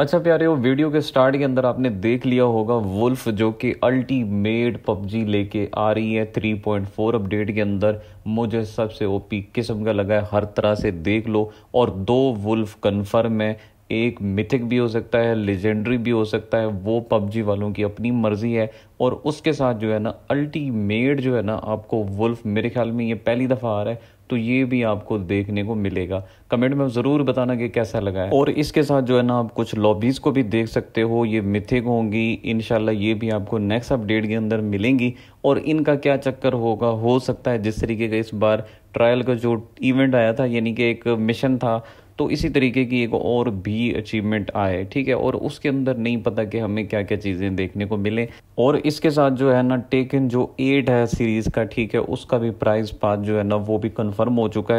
अच्छा प्यारे वो वीडियो के स्टार्ट के अंदर आपने देख लिया होगा वुल्फ जो कि अल्टीमेट पबजी लेके आ रही है 3.4 अपडेट के अंदर मुझे सबसे ओपी किस्म का लगा है हर तरह से देख लो और दो वुल्फ कन्फर्म है एक मिथिक भी हो सकता है लेजेंडरी भी हो सकता है वो पबजी वालों की अपनी मर्जी है और उसके साथ जो है ना अल्टीमेट जो है ना आपको वुल्फ मेरे ख्याल में ये पहली दफ़ा आ रहा है तो ये भी आपको देखने को मिलेगा कमेंट में ज़रूर बताना कि कैसा लगा है और इसके साथ जो है ना आप कुछ लॉबीज़ को भी देख सकते हो ये मिथिक होंगी इन ये भी आपको नेक्स्ट अपडेट के अंदर मिलेंगी और इनका क्या चक्कर होगा हो सकता है जिस तरीके का इस बार ट्रायल का जो इवेंट आया था यानी कि एक मिशन था तो इसी तरीके की एक और भी अचीवमेंट आए ठीक है और उसके अंदर नहीं पता कि हमें क्या क्या चीज़ें देखने को मिलें और इसके साथ जो है ना टेकन जो एट है सीरीज़ का ठीक है उसका भी प्राइस पास जो है ना वो भी कंफर्म हो चुका है